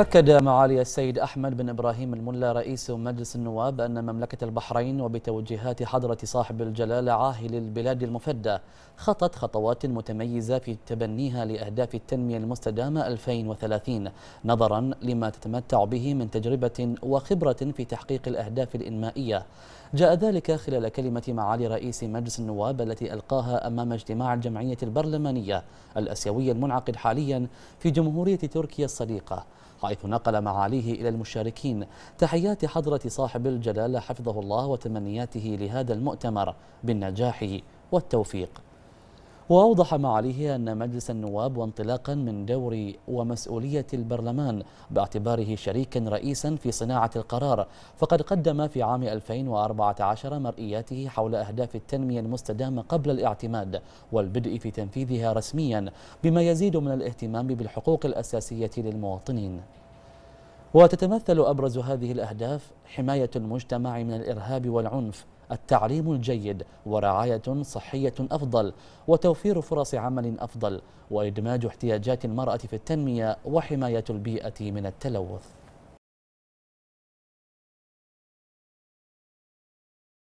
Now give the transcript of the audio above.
أكد معالي السيد أحمد بن إبراهيم الملا رئيس مجلس النواب أن مملكة البحرين وبتوجيهات حضرة صاحب الجلالة عاهل البلاد المفدى خطت خطوات متميزة في تبنيها لأهداف التنمية المستدامة 2030 نظرا لما تتمتع به من تجربة وخبرة في تحقيق الأهداف الإنمائية جاء ذلك خلال كلمة معالي رئيس مجلس النواب التي ألقاها أمام اجتماع الجمعية البرلمانية الأسيوية المنعقد حاليا في جمهورية تركيا الصديقة حيث نقل معاليه إلى المشاركين تحيات حضرة صاحب الجلالة حفظه الله وتمنياته لهذا المؤتمر بالنجاح والتوفيق وأوضح معاليه أن مجلس النواب وانطلاقا من دور ومسؤولية البرلمان باعتباره شريكا رئيسا في صناعة القرار فقد قدم في عام 2014 مرئياته حول أهداف التنمية المستدامة قبل الاعتماد والبدء في تنفيذها رسميا بما يزيد من الاهتمام بالحقوق الأساسية للمواطنين وتتمثل أبرز هذه الأهداف حماية المجتمع من الإرهاب والعنف التعليم الجيد ورعاية صحية أفضل وتوفير فرص عمل أفضل وإدماج احتياجات المرأة في التنمية وحماية البيئة من التلوث